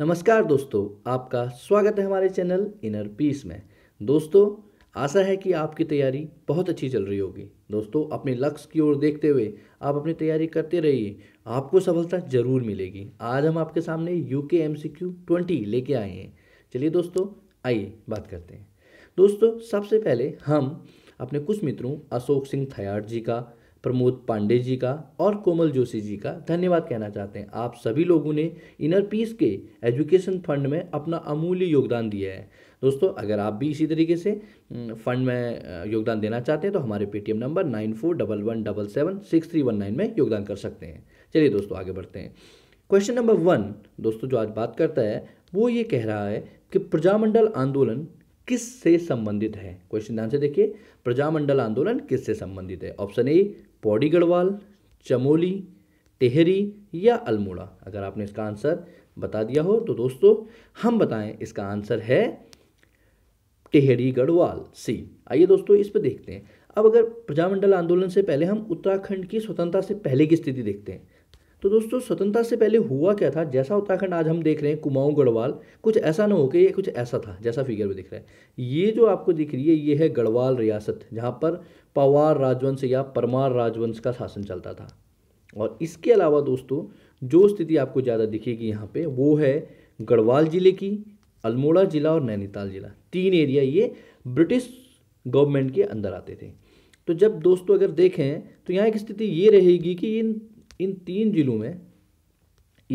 नमस्कार दोस्तों आपका स्वागत है हमारे चैनल इनर पीस में दोस्तों आशा है कि आपकी तैयारी बहुत अच्छी चल रही होगी दोस्तों अपने लक्ष्य की ओर देखते हुए आप अपनी तैयारी करते रहिए आपको सफलता जरूर मिलेगी आज हम आपके सामने you K M C Q twenty लेके आए हैं चलिए दोस्तों आइए बात करते हैं दोस्तों सबसे पहले हम अपने कुछ मित्रों अशोक सिंह थयाट जी का प्रमोद पांडे जी का और कोमल जोशी जी का धन्यवाद कहना चाहते हैं आप सभी लोगों ने इनर पीस के एजुकेशन फंड में अपना अमूल्य योगदान दिया है दोस्तों अगर आप भी इसी तरीके से फंड हम्म, में योगदान देना चाहते हैं तो हमारे Paytm number nine four double one double seven six three one nine में योगदान कर सकते हैं चलिए दोस्तों आगे बढ़ते हैं क्वेश्चन नंबर वन दोस्तों जो आज बात करता है वो ये कह रहा है कि प्रजामंडल आंदोलन किस से संबंधित है क्वेश्चन ध्यान से देखिए प्रजामंडल आंदोलन किस से संबंधित है ऑप्शन ए पौड़ी गढ़वाल चमोली टेहरी या अल्मोड़ा अगर आपने इसका आंसर बता दिया हो तो दोस्तों हम बताएं इसका आंसर है टेहरी गढ़वाल सी आइए दोस्तों इस पर देखते हैं अब अगर प्रजामंडल आंदोलन से पहले हम उत्तराखंड की स्वतंत्रता से पहले की स्थिति देखते हैं तो दोस्तों स्वतंत्रता से पहले हुआ क्या था जैसा उत्तराखंड आज हम देख रहे हैं कुमाऊं गढ़वाल कुछ ऐसा ना हो कि ये कुछ ऐसा था जैसा फिगर में दिख रहा है ये जो आपको दिख रही है ये है गढ़वाल रियासत जहाँ पर पवार राजवंश या परमार राजवंश का शासन चलता था और इसके अलावा दोस्तों जो स्थिति आपको ज़्यादा दिखेगी यहाँ पर वो है गढ़वाल जिले की अल्मोड़ा जिला और नैनीताल जिला तीन एरिया ये ब्रिटिश गवर्नमेंट के अंदर आते थे तो जब दोस्तों अगर देखें तो यहाँ की स्थिति ये रहेगी कि इन इन तीन जिलों में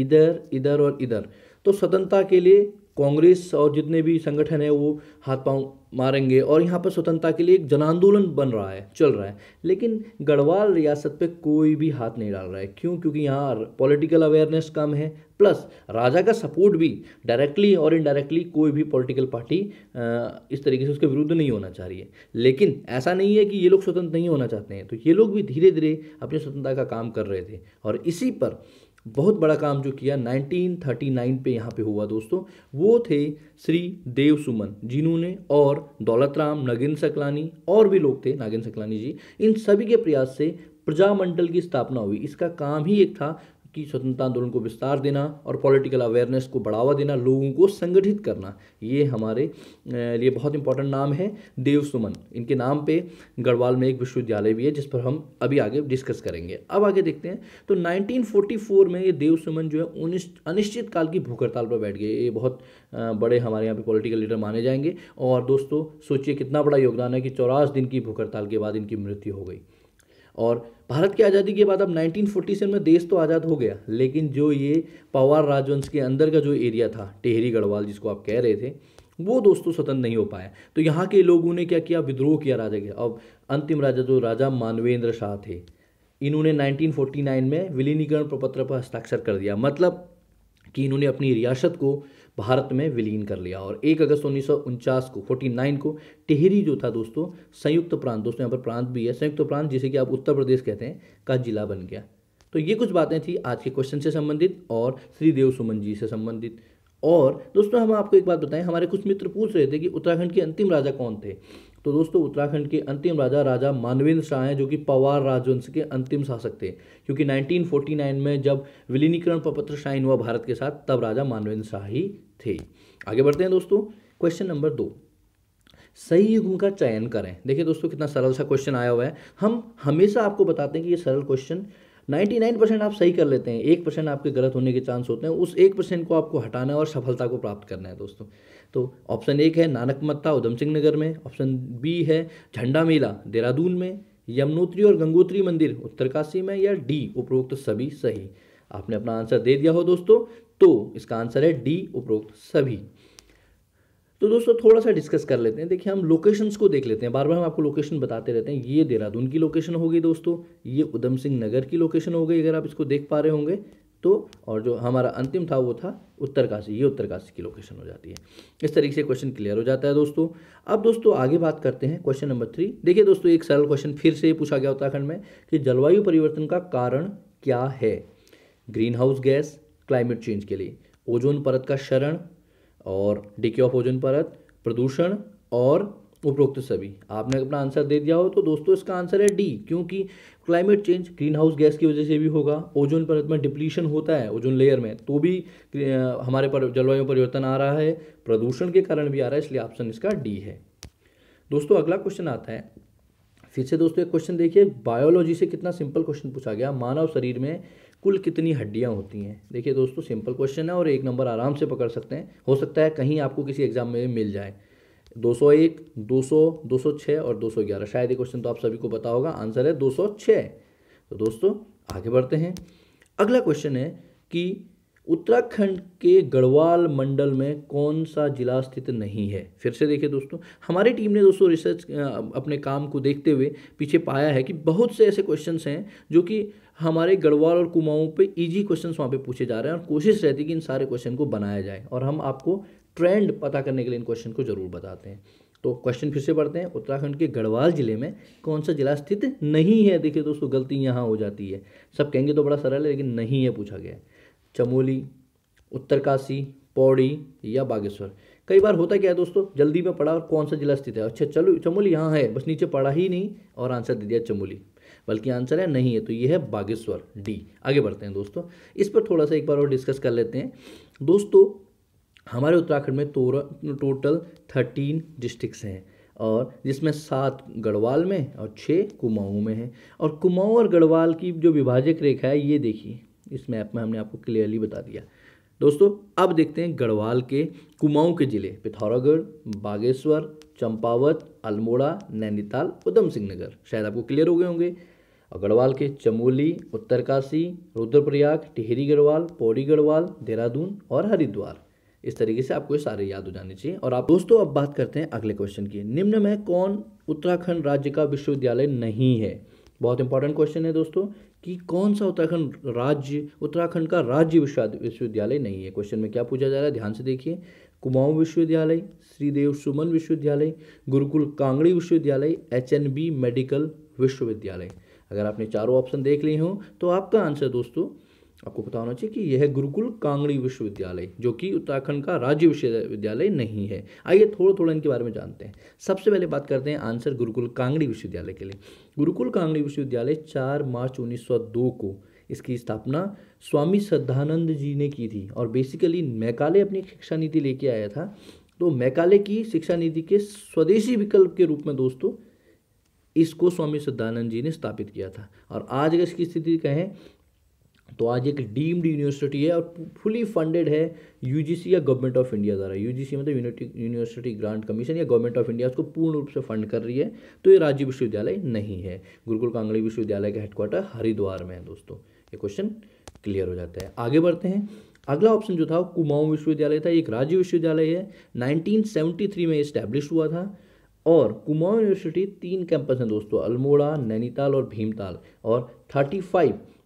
इधर इधर और इधर तो स्वतंत्रता के लिए कांग्रेस और जितने भी संगठन हैं वो हाथ पांव मारेंगे और यहाँ पर स्वतंत्रता के लिए एक जन आंदोलन बन रहा है चल रहा है लेकिन गढ़वाल रियासत पे कोई भी हाथ नहीं डाल रहा है क्यों क्योंकि यहाँ पॉलिटिकल अवेयरनेस कम है प्लस राजा का सपोर्ट भी डायरेक्टली और इनडायरेक्टली कोई भी पॉलिटिकल पार्टी इस तरीके से उसके विरुद्ध नहीं होना चाह रही है लेकिन ऐसा नहीं है कि ये लोग स्वतंत्र नहीं होना चाहते हैं तो ये लोग भी धीरे धीरे अपनी स्वतंत्रता का काम कर रहे थे और इसी पर बहुत बड़ा काम जो किया 1939 पे यहाँ पे हुआ दोस्तों वो थे श्री देव सुमन जिन्होंने और दौलत राम नागिन सकलानी और भी लोग थे नागिन सकलानी जी इन सभी के प्रयास से प्रजामंडल की स्थापना हुई इसका काम ही एक था की स्वतंत्रता आंदोलन को विस्तार देना और पॉलिटिकल अवेयरनेस को बढ़ावा देना लोगों को संगठित करना ये हमारे लिए बहुत इंपॉर्टेंट नाम है देव सुमन इनके नाम पे गढ़वाल में एक विश्वविद्यालय भी है जिस पर हम अभी आगे डिस्कस करेंगे अब आगे देखते हैं तो 1944 में ये देव सुमन जो है काल की भूख हड़ताल पर बैठ गए ये बहुत बड़े हमारे यहाँ पे पॉलिटिकल लीडर माने जाएंगे और दोस्तों सोचिए कितना बड़ा योगदान है कि चौरास दिन की भूख हड़ताल के बाद इनकी मृत्यु हो गई और भारत की आज़ादी के बाद अब 1947 में देश तो आज़ाद हो गया लेकिन जो ये पवार राजवंश के अंदर का जो एरिया था टेहरी गढ़वाल जिसको आप कह रहे थे वो दोस्तों स्वतंत्र नहीं हो पाया तो यहाँ के लोगों ने क्या किया विद्रोह किया राजा के अब अंतिम राजा जो राजा मानवेंद्र शाह थे इन्होंने 1949 में विलीनीकरण प्रपत्र पर हस्ताक्षर कर दिया मतलब कि इन्होंने अपनी रियासत को भारत में विलीन कर लिया और एक अगस्त उन्नीस को फोर्टी नाइन को टिहरी जो था दोस्तों संयुक्त प्रांत दोस्तों यहाँ पर प्रांत भी है संयुक्त प्रांत जिसे कि आप उत्तर प्रदेश कहते हैं का जिला बन गया तो ये कुछ बातें थी आज के क्वेश्चन से संबंधित और श्रीदेव सुमन जी से संबंधित और दोस्तों हम आपको एक बात बताएं हमारे कुछ मित्र पूछ रहे थे कि उत्तराखंड के अंतिम राजा कौन थे तो दोस्तों उत्तराखंड के अंतिम राजा राजा मानवेंद्र शाह हैं जो कि पवार राजवंश के अंतिम शासक थे क्योंकि 1949 में जब विलीनीकरण प्रपत्र साइन हुआ भारत के साथ तब राजा मानवेंद्र शाह ही थे आगे बढ़ते हैं दोस्तों क्वेश्चन नंबर दो सही युग्म का चयन करें देखिए दोस्तों कितना सरल सा क्वेश्चन आया हुआ है हम हमेशा आपको बताते हैं कि ये सरल क्वेश्चन 99 परसेंट आप सही कर लेते हैं एक परसेंट आपके गलत होने के चांस होते हैं उस एक परसेंट को आपको हटाना है और सफलता को प्राप्त करना है दोस्तों तो ऑप्शन एक है नानक मत्ता उधम सिंह नगर में ऑप्शन बी है झंडा मेला देहरादून में यमुनोत्री और गंगोत्री मंदिर उत्तरकाशी में या डी उपरोक्त सभी सही आपने अपना आंसर दे दिया हो दोस्तों तो इसका आंसर है डी उपरोक्त सभी तो दोस्तों थोड़ा सा डिस्कस कर लेते हैं देखिए हम लोकेशंस को देख लेते हैं बार बार हम आपको लोकेशन बताते रहते हैं ये देहरादून की लोकेशन होगी दोस्तों ये उधम सिंह नगर की लोकेशन हो गई अगर आप इसको देख पा रहे होंगे तो और जो हमारा अंतिम था वो था उत्तरकाशी ये उत्तरकाशी की लोकेशन हो जाती है इस तरीके से क्वेश्चन क्लियर हो जाता है दोस्तों अब दोस्तों आगे बात करते हैं क्वेश्चन नंबर थ्री देखिए दोस्तों एक सरल क्वेश्चन फिर से पूछा गया उत्तराखंड में कि जलवायु परिवर्तन का कारण क्या है greenhouse gas climate change के लिए ओजोन परत का शरण और डिके ऑफ ओजन परत प्रदूषण और उपरोक्त सभी आपने अपना आंसर दे दिया हो तो दोस्तों इसका आंसर है डी क्योंकि climate change greenhouse gas की वजह से भी होगा ओजोन परत में डिप्लीशन होता है ओजोन लेयर में तो भी हमारे पर जलवायु परिवर्तन आ रहा है प्रदूषण के कारण भी आ रहा है इसलिए ऑप्शन इसका डी है दोस्तों अगला क्वेश्चन आता है फिर से दोस्तों एक क्वेश्चन देखिए बायोलॉजी से कितना सिंपल क्वेश्चन पूछा गया मानव शरीर में कुल कितनी हड्डियाँ होती हैं देखिए दोस्तों सिंपल क्वेश्चन है और एक नंबर आराम से पकड़ सकते हैं हो सकता है कहीं आपको किसी एग्ज़ाम में मिल जाए 201, 200, 206 और 211 शायद ये क्वेश्चन तो आप सभी को पता होगा आंसर है 206 तो दोस्तों आगे बढ़ते हैं अगला क्वेश्चन है कि उत्तराखंड के गढ़वाल मंडल में कौन सा जिला स्थित नहीं है फिर से देखिए दोस्तों हमारी टीम ने दोस्तों रिसर्च अपने काम को देखते हुए पीछे पाया है कि बहुत से ऐसे क्वेश्चंस हैं जो कि हमारे गढ़वाल और कुमाऊं पे इजी क्वेश्चंस वहाँ पे पूछे जा रहे हैं और कोशिश रहती है कि इन सारे क्वेश्चन को बनाया जाए और हम आपको ट्रेंड पता करने के लिए इन क्वेश्चन को ज़रूर बताते हैं तो क्वेश्चन फिर से पढ़ते हैं उत्तराखंड के गढ़वाल जिले में कौन सा जिला स्थित नहीं है देखिए दोस्तों गलती यहाँ हो जाती है सब कहेंगे तो बड़ा सरल है लेकिन नहीं है पूछा गया है चमोली उत्तरकाशी पौड़ी या बागेश्वर कई बार होता क्या है दोस्तों जल्दी में पढ़ा और कौन सा जिला स्थित है अच्छा चलो चमोली यहाँ है बस नीचे पढ़ा ही नहीं और आंसर दे दिया चमोली बल्कि आंसर है नहीं है तो ये है बागेश्वर डी आगे बढ़ते हैं दोस्तों इस पर थोड़ा सा एक बार और डिस्कस कर लेते हैं दोस्तों हमारे उत्तराखंड में तोरा टोटल थर्टीन डिस्ट्रिक्स हैं और जिसमें सात गढ़वाल में और छः कुमाऊँ में हैं और कुमाऊँ और गढ़वाल की जो विभाजक रेखा है ये देखिए इस मैप में हमने आपको क्लियरली बता दिया दोस्तों अब देखते हैं गढ़वाल के कुमाऊं के ज़िले पिथौरागढ़ बागेश्वर चंपावत अल्मोड़ा नैनीताल उधम सिंह नगर शायद आपको क्लियर हो गए होंगे और गढ़वाल के चमोली उत्तरकाशी रुद्रप्रयाग टिहरी गढ़वाल पौड़ी गढ़वाल देहरादून और हरिद्वार इस तरीके से आपको ये सारे याद हो जाने चाहिए और आप दोस्तों अब बात करते हैं अगले क्वेश्चन की निम्न में कौन उत्तराखंड राज्य का विश्वविद्यालय नहीं है बहुत इंपॉर्टेंट क्वेश्चन है दोस्तों कि कौन सा उत्तराखंड राज्य उत्तराखंड का राज्य विश्वविद्यालय नहीं है क्वेश्चन में क्या पूछा जा रहा है ध्यान से देखिए कुमाऊं विश्वविद्यालय श्रीदेव सुमन विश्वविद्यालय गुरुकुल कांगड़ी विश्वविद्यालय एच मेडिकल विश्वविद्यालय अगर आपने चारों ऑप्शन देख लिए हों तो आपका आंसर दोस्तों आपको पता होना चाहिए कि यह है गुरुकुल कांगड़ी विश्वविद्यालय जो कि उत्तराखंड का राज्य विश्वविद्यालय नहीं है आइए थोड़ा थोड़ा इनके बारे में जानते हैं सबसे पहले बात करते हैं आंसर गुरुकुल कांगड़ी विश्वविद्यालय के लिए गुरुकुल कांगड़ी विश्वविद्यालय चार मार्च उन्नीस को इसकी स्थापना स्वामी श्रद्धानंद जी ने की थी और बेसिकली मैकाले अपनी शिक्षा नीति लेके आया था तो मैकाले की शिक्षा नीति के स्वदेशी विकल्प के रूप में दोस्तों इसको स्वामी श्रद्धानंद जी ने स्थापित किया था और आज अगर इसकी स्थिति कहें तो आज एक डीम्ड यूनिवर्सिटी है और फुली फंडेड है यूजीसी या गवर्नमेंट ऑफ इंडिया द्वारा यूजीसी मतलब यूनिवर्सिटी ग्रांट कमीशन या गवर्नमेंट ऑफ इंडिया उसको पूर्ण रूप से फंड कर रही है तो ये राज्य विश्वविद्यालय नहीं है गुरुकुल कांगड़ी विश्वविद्यालय का हेडक्वार्टर हरिद्वार में है दोस्तों ये क्वेश्चन क्लियर हो जाता है आगे बढ़ते हैं अगला ऑप्शन जो था वो कुमाऊं विश्वविद्यालय था एक राज्य विश्वविद्यालय है नाइनटीन में इस्टेब्लिश हुआ था और कुमाऊं यूनिवर्सिटी तीन कैंपस हैं दोस्तों अल्मोड़ा नैनीताल और भीमताल और थर्टी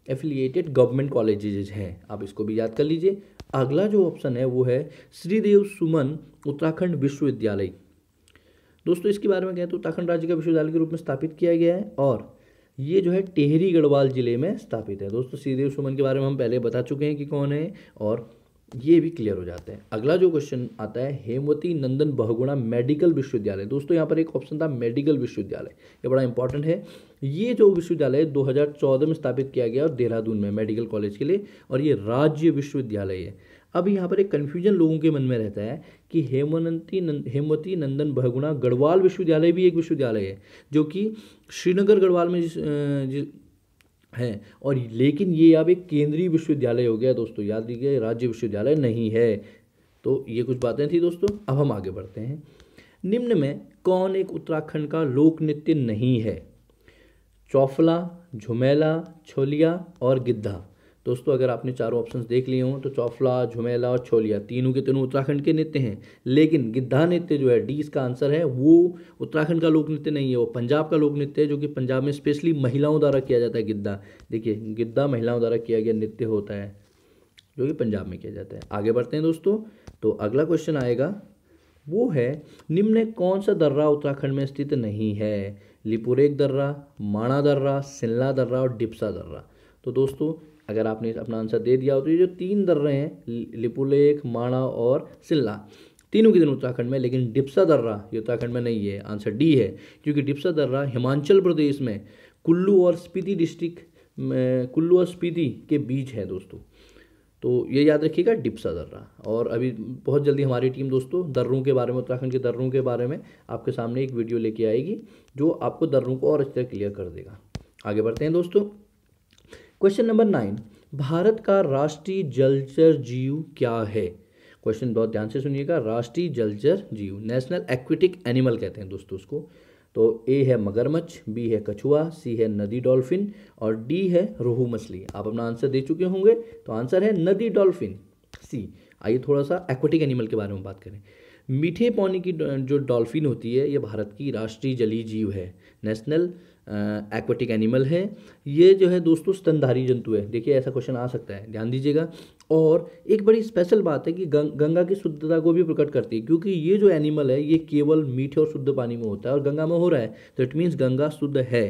एफिलिएटेड गवर्नमेंट कॉलेजेज हैं आप इसको भी याद कर लीजिए अगला जो ऑप्शन है वो है श्रीदेव सुमन उत्तराखंड विश्वविद्यालय दोस्तों इसके बारे में कहें तो उत्तराखंड राज्य का विश्वविद्यालय के रूप में स्थापित किया गया है और ये जो है टेहरी गढ़वाल जिले में स्थापित है दोस्तों श्रीदेव सुमन के बारे में हम पहले बता चुके हैं कि कौन है और ये भी क्लियर हो जाते हैं अगला जो क्वेश्चन आता है हेमवती नंदन बहुगुणा मेडिकल विश्वविद्यालय दोस्तों यहाँ पर एक ऑप्शन था मेडिकल विश्वविद्यालय ये बड़ा इंपॉर्टेंट है ये जो विश्वविद्यालय 2014 में स्थापित किया गया और देहरादून में मेडिकल कॉलेज के लिए और ये राज्य विश्वविद्यालय है अब यहाँ पर एक कन्फ्यूजन लोगों के मन में रहता है कि हेमवंती नंद हेमवती नंदन बहुगुणा गढ़वाल विश्वविद्यालय भी एक विश्वविद्यालय है जो कि श्रीनगर गढ़वाल में जिस, जिस हैं और लेकिन ये अब एक केंद्रीय विश्वविद्यालय हो गया दोस्तों याद रखिए राज्य विश्वविद्यालय नहीं है तो ये कुछ बातें थी दोस्तों अब हम आगे बढ़ते हैं निम्न में कौन एक उत्तराखंड का लोक नृत्य नहीं है चौफला झुमेला छोलिया और गिद्धा दोस्तों अगर आपने चारों ऑप्शन देख लिए हों तो चौफला झुमेला और छोलिया तीनों के तीनों उत्तराखंड के नृत्य हैं लेकिन गिद्धा नृत्य जो है डी इसका आंसर है वो उत्तराखंड का लोक नृत्य नहीं है वो पंजाब का लोक नृत्य है जो कि पंजाब में स्पेशली महिलाओं द्वारा किया जाता है गिद्धा देखिए गिद्धा महिलाओं द्वारा किया गया नृत्य होता है जो कि पंजाब में किया जाता है आगे बढ़ते हैं दोस्तों तो अगला क्वेश्चन आएगा वो है निम्न कौन सा दर्रा उत्तराखंड में स्थित नहीं है लिपुरेक दर्रा माणा दर्रा सिल्ला दर्रा और डिप्सा दर्रा तो दोस्तों अगर आपने अपना आंसर दे दिया हो तो ये जो तीन दर्रे हैं लिपुलेख माणा और सिल्ला तीनों के दिन उत्तराखंड में लेकिन डिप्सा दर्रा ये उत्तराखंड में नहीं है आंसर डी है क्योंकि डिप्सा दर्रा हिमाचल प्रदेश में कुल्लू और स्पीति डिस्ट्रिक्ट में कुल्लू और स्पीति के बीच है दोस्तों तो ये याद रखिएगा डिप्सा दर्रा और अभी बहुत जल्दी हमारी टीम दोस्तों दर्रों के बारे में उत्तराखंड के दर्रों के बारे में आपके सामने एक वीडियो लेके आएगी जो आपको दर्रों को और अच्छी तरह क्लियर कर देगा आगे बढ़ते हैं दोस्तों क्वेश्चन नंबर नाइन भारत का राष्ट्रीय जलचर जीव क्या है क्वेश्चन बहुत ध्यान से सुनिएगा राष्ट्रीय जलचर जीव नेशनल एक्विटिक एनिमल कहते हैं दोस्तों उसको तो ए है मगरमच्छ बी है कछुआ सी है नदी डॉल्फिन और डी है रोहू मछली आप अपना आंसर दे चुके होंगे तो आंसर है नदी डॉल्फिन सी आइए थोड़ा सा एक्वेटिक एनिमल के बारे में बात करें मीठे पानी की जो डॉल्फिन होती है ये भारत की राष्ट्रीय जलीय जीव है नेशनल एक्वाटिक एनिमल है ये जो है दोस्तों स्तनधारी जंतु है देखिए ऐसा क्वेश्चन आ सकता है ध्यान दीजिएगा और एक बड़ी स्पेशल बात है कि गं, गंगा की शुद्धता को भी प्रकट करती है क्योंकि ये जो एनिमल है ये केवल मीठे और शुद्ध पानी में होता है और गंगा में हो रहा है तो इट मीन्स गंगा शुद्ध है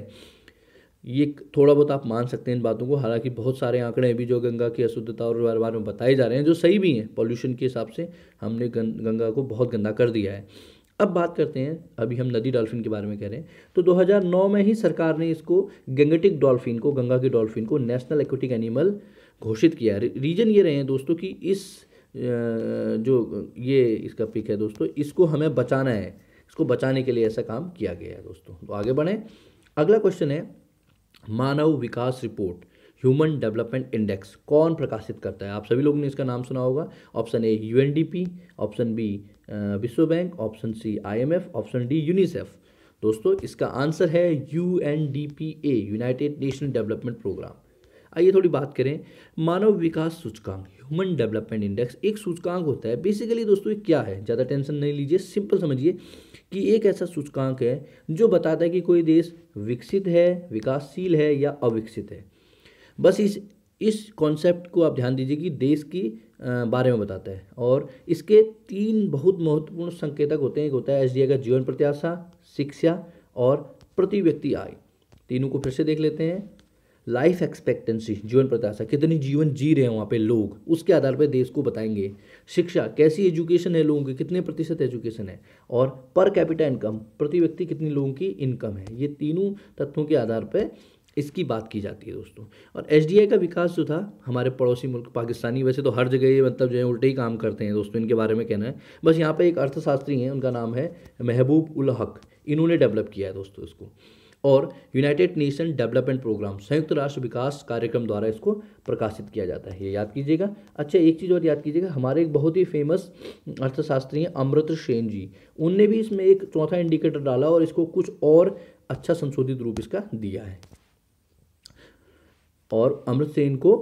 ये थोड़ा बहुत आप मान सकते हैं इन बातों को हालांकि बहुत सारे आंकड़े भी जो गंगा की अशुद्धता और बार बारे में बताए जा रहे हैं जो सही भी हैं पॉल्यूशन के हिसाब से हमने गंगा को बहुत गंदा कर दिया है अब बात करते हैं अभी हम नदी डॉल्फिन के बारे में कह रहे हैं तो 2009 में ही सरकार ने इसको गंगटिक डॉल्फिन को गंगा के डॉल्फिन को नेशनल एक्वेटिक एनिमल घोषित किया है रीजन ये रहे हैं दोस्तों कि इस जो ये इसका पिक है दोस्तों इसको हमें बचाना है इसको बचाने के लिए ऐसा काम किया गया है दोस्तों तो आगे बढ़ें अगला क्वेश्चन है मानव विकास रिपोर्ट ह्यूमन डेवलपमेंट इंडेक्स कौन प्रकाशित करता है आप सभी लोगों ने इसका नाम सुना होगा option A UNDP option B विश्व bank option C IMF option D UNICEF दोस्तों इसका आंसर है U N D P A United Nation Development Programme आइए थोड़ी बात करें मानव विकास सूचकांक ह्यूमन डेवलपमेंट इंडेक्स एक सूचकांक होता है बेसिकली दोस्तों ये क्या है ज़्यादा टेंशन नहीं लीजिए सिंपल समझिए कि एक ऐसा सूचकांक है जो बताता है कि कोई देश विकसित है विकासशील है या अविकसित है बस इस इस कॉन्सेप्ट को आप ध्यान दीजिए कि देश की बारे में बताता है और इसके तीन बहुत महत्वपूर्ण संकेतक होते हैं एक होता है एस का जीवन प्रत्याशा शिक्षा और प्रति व्यक्ति आय तीनों को फिर से देख लेते हैं लाइफ एक्सपेक्टेंसी जीवन प्रत्याशा कितनी जीवन जी रहे हैं वहाँ पे लोग उसके आधार पर देश को बताएंगे शिक्षा कैसी एजुकेशन है लोगों की कितने प्रतिशत एजुकेशन है और पर कैपिटा इनकम प्रति व्यक्ति कितनी लोगों की इनकम है ये तीनों तथ्यों के आधार पर इसकी बात की जाती है दोस्तों और एच का विकास जो था हमारे पड़ोसी मुल्क पाकिस्तानी वैसे तो हर जगह ये मतलब जो है उल्टे ही काम करते हैं दोस्तों इनके बारे में कहना है बस यहाँ पर एक अर्थशास्त्री हैं उनका नाम है महबूब उल हक इन्होंने डेवलप किया है दोस्तों इसको और यूनाइटेड नेशन डेवलपमेंट प्रोग्राम संयुक्त राष्ट्र विकास कार्यक्रम द्वारा इसको प्रकाशित किया जाता है ये याद कीजिएगा अच्छा एक चीज़ और याद कीजिएगा हमारे एक बहुत ही फेमस अर्थशास्त्री हैं अमृत सेन जी उनने भी इसमें एक चौथा इंडिकेटर डाला और इसको कुछ और अच्छा संशोधित रूप इसका दिया है और अमृत सेन को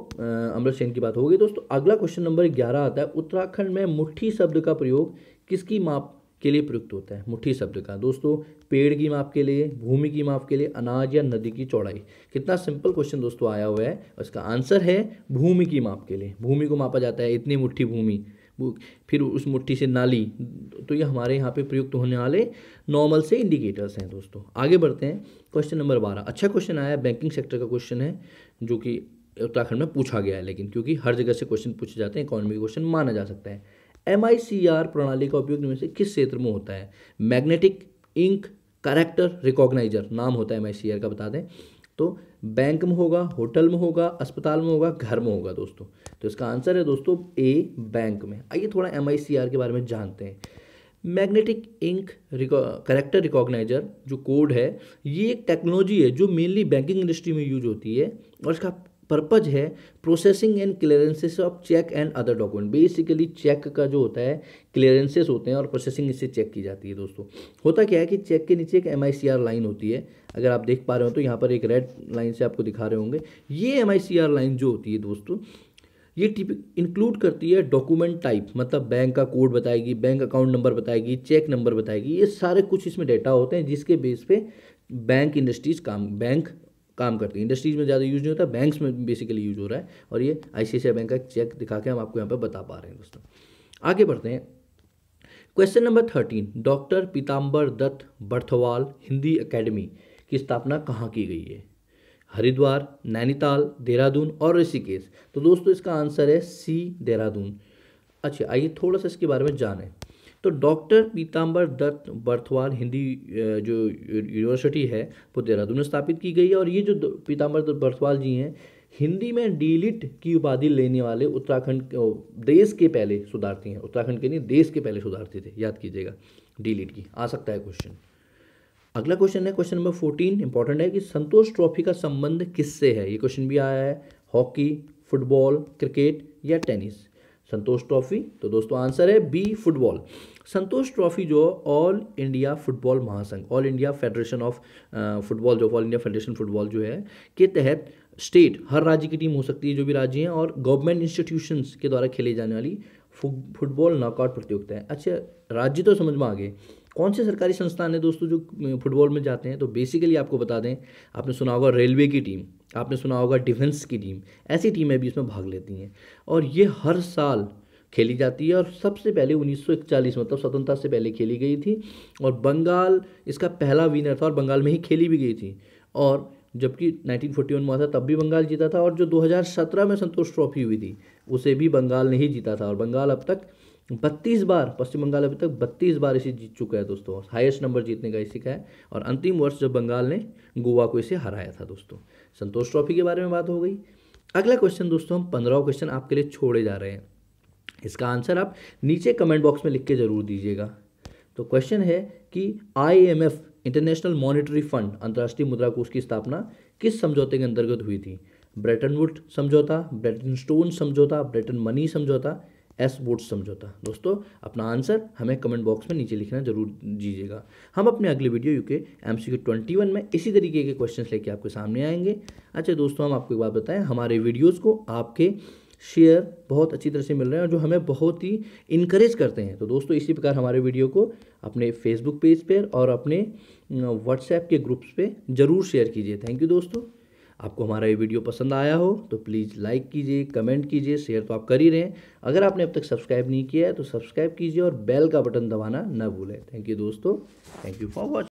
अमृत सेन की बात हो गई दोस्तों अगला क्वेश्चन नंबर ग्यारह आता है उत्तराखंड में मुट्ठी शब्द का प्रयोग किसकी माप के लिए प्रयुक्त होता है मुट्ठी शब्द का दोस्तों पेड़ की माप के लिए भूमि की माप के लिए अनाज या नदी की चौड़ाई कितना सिंपल क्वेश्चन दोस्तों आया हुआ है इसका आंसर है भूमि की माप के लिए भूमि को मापा जाता है इतनी मुठ्ठी भूमि वो फिर उस मुट्ठी से नाली तो ये हमारे यहाँ पे प्रयुक्त होने वाले नॉर्मल से इंडिकेटर्स हैं दोस्तों आगे बढ़ते हैं क्वेश्चन नंबर बारह अच्छा क्वेश्चन आया बैंकिंग सेक्टर का क्वेश्चन है जो कि उत्तराखंड में पूछा गया है लेकिन क्योंकि हर जगह से क्वेश्चन पूछे जाते हैं इकोनॉमी क्वेश्चन माना जा सकता है एम e प्रणाली का उपयोग में से किस क्षेत्र में होता है मैग्नेटिक इंक करेक्टर रिकॉग्नाइजर नाम होता है एम e का बता दें तो बैंक में होगा होटल में होगा अस्पताल में होगा घर में होगा दोस्तों तो इसका आंसर है दोस्तों ए बैंक में आइए थोड़ा एम के बारे में जानते हैं मैग्नेटिक इंक करेक्टर रिकॉग्नाइजर जो कोड है ये एक टेक्नोलॉजी है जो मेनली बैंकिंग इंडस्ट्री में यूज होती है और इसका पर्पज है processing and clearances of cheque and other document basically cheque का जो होता है क्लियरेंसेस होते हैं और प्रोसेसिंग इससे चेक की जाती है दोस्तों होता क्या है कि चेक के नीचे एक एम लाइन होती है अगर आप देख पा रहे हो तो यहाँ पर एक रेड लाइन से आपको दिखा रहे होंगे ये एम लाइन जो होती है दोस्तों ये टिप इंक्लूड करती है डॉक्यूमेंट टाइप मतलब बैंक का कोड बताएगी बैंक अकाउंट नंबर बताएगी चेक नंबर बताएगी ये सारे कुछ इसमें डेटा होते हैं जिसके बेस पे बैंक इंडस्ट्रीज काम बैंक काम करती है इंडस्ट्रीज में ज़्यादा यूज़ नहीं होता बैंक्स में बेसिकली यूज़ हो रहा है और ये आई बैंक का चेक दिखा के हम आपको यहाँ पर बता पा रहे हैं दोस्तों आगे बढ़ते हैं question number thirteen doctor Pitambar Dutt Barthwal Hindi academy की स्थापना कहाँ की गई है हरिद्वार नैनीताल देहरादून और ऋषिकेश तो दोस्तों इसका आंसर है सी देहरादून अच्छा आइए थोड़ा सा इसके बारे में जानें तो डॉक्टर पीताम्बर दत्त बर्थवाल हिंदी जो यूनिवर्सिटी है वो देहरादून में स्थापित की गई है और ये जो पीताम्बर दत्त बर्थवाल जी हैं हिंदी में डीलिट की उपाधि लेने वाले उत्तराखंड देश के पहले सुधारती हैं उत्तराखंड के नहीं देश के पहले सुधार्थी थे याद कीजिएगा डीलिट की आ सकता है क्वेश्चन अगला क्वेश्चन है क्वेश्चन नंबर फोर्टीन इंपॉर्टेंट है कि संतोष ट्रॉफी का संबंध किससे है ये क्वेश्चन भी आया है हॉकी फुटबॉल क्रिकेट या टेनिस संतोष ट्रॉफी तो दोस्तों आंसर है बी फुटबॉल संतोष ट्रॉफी जो ऑल इंडिया फुटबॉल महासंघ all India federation of football जो ऑल इंडिया फेडरेशन फुटबॉल जो है के तहत स्टेट हर राज्य की टीम हो सकती है जो भी राज्य हैं और गवर्नमेंट इंस्टीट्यूशंस के द्वारा खेली जाने वाली फुटबॉल नॉकआउट प्रतियोगिता है अच्छा राज्य तो समझ में आ गए कौन से सरकारी संस्थान है दोस्तों जो फुटबॉल में जाते हैं तो बेसिकली आपको बता दें आपने सुना होगा रेलवे की टीम आपने सुना होगा डिफेंस की टीम ऐसी टीमें भी इसमें भाग लेती हैं और ये हर साल खेली जाती है और सबसे पहले 1941 मतलब स्वतंत्रता से पहले खेली गई थी और बंगाल इसका पहला विनर था और बंगाल में ही खेली भी गई थी और जबकि 1941 में था तब भी बंगाल जीता था और जो 2017 में संतोष ट्रॉफी हुई थी उसे भी बंगाल ने ही जीता था और बंगाल अब तक बत्तीस बार पश्चिम बंगाल अभी तक बत्तीस बार इसे जीत चुका है दोस्तों हाईएस्ट नंबर जीतने का इसी का है और अंतिम वर्ष जब बंगाल ने गोवा को इसे हराया था दोस्तों संतोष ट्रॉफी के बारे में बात हो गई अगला क्वेश्चन दोस्तों हम पंद्रह क्वेश्चन आपके लिए छोड़े जा रहे हैं इसका आंसर आप नीचे कमेंट बॉक्स में लिख के ज़रूर दीजिएगा तो क्वेश्चन है कि आईएमएफ इंटरनेशनल मॉनिटरी फंड अंतर्राष्ट्रीय मुद्रा कोष की स्थापना किस समझौते के अंतर्गत हुई थी ब्रेटन वुड समझौता ब्रेटन स्टोन समझौता ब्रेटन मनी समझौता एस वोट समझौता दोस्तों अपना आंसर हमें कमेंट बॉक्स में नीचे लिखना जरूर दीजिएगा हम अपने अगले video U K M C twenty one में इसी तरीके के क्वेश्चंस लेके आपके सामने आएंगे अच्छा दोस्तों हम आपको एक बात बताएं हमारे वीडियोज़ को आपके शेयर बहुत अच्छी तरह से मिल रहे हैं और जो हमें बहुत ही इनक्रेज करते हैं तो दोस्तों इसी प्रकार हमारे वीडियो को अपने फेसबुक पेज पर और अपने व्हाट्सएप के ग्रुप्स पे ज़रूर शेयर कीजिए थैंक यू दोस्तों आपको हमारा ये वीडियो पसंद आया हो तो प्लीज़ लाइक कीजिए कमेंट कीजिए शेयर तो आप कर ही रहे हैं अगर आपने अब तक सब्सक्राइब नहीं किया है तो सब्सक्राइब कीजिए और बेल का बटन दबाना ना भूलें थैंक यू दोस्तों थैंक यू फॉर वॉचिंग